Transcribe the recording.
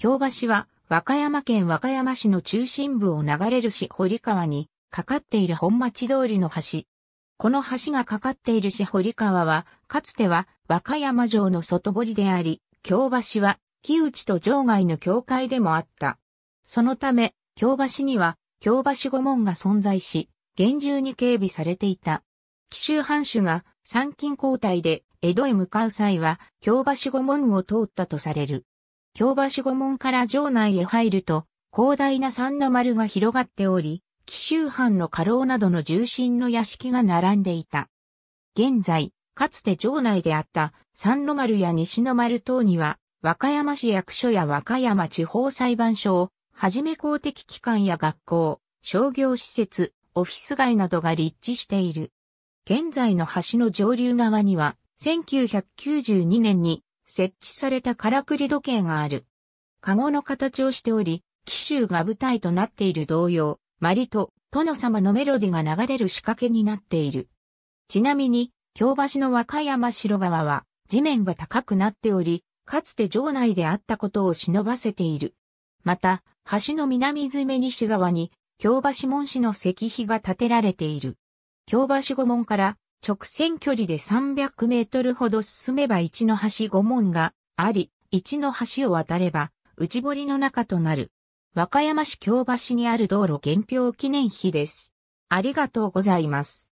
京橋は和歌山県和歌山市の中心部を流れる市堀川にかかっている本町通りの橋。この橋がかかっている市堀川は、かつては和歌山城の外堀であり、京橋は木内と城外の境界でもあった。そのため、京橋には京橋御門が存在し、厳重に警備されていた。紀州藩主が参勤交代で江戸へ向かう際は、京橋御門を通ったとされる。京橋御門から城内へ入ると、広大な三の丸が広がっており、紀州藩の家老などの重臣の屋敷が並んでいた。現在、かつて城内であった三の丸や西の丸等には、和歌山市役所や和歌山地方裁判所を、はじめ公的機関や学校、商業施設、オフィス街などが立地している。現在の橋の上流側には、1992年に設置されたからくり時計がある。カゴの形をしており、奇襲が舞台となっている同様、マリと殿様のメロディが流れる仕掛けになっている。ちなみに、京橋の和歌山城川は地面が高くなっており、かつて城内であったことを忍ばせている。また、橋の南詰め西側に、京橋門市の石碑が建てられている。京橋御門から直線距離で300メートルほど進めば一の橋五門があり、一の橋を渡れば内堀の中となる。和歌山市京橋にある道路原表記念碑です。ありがとうございます。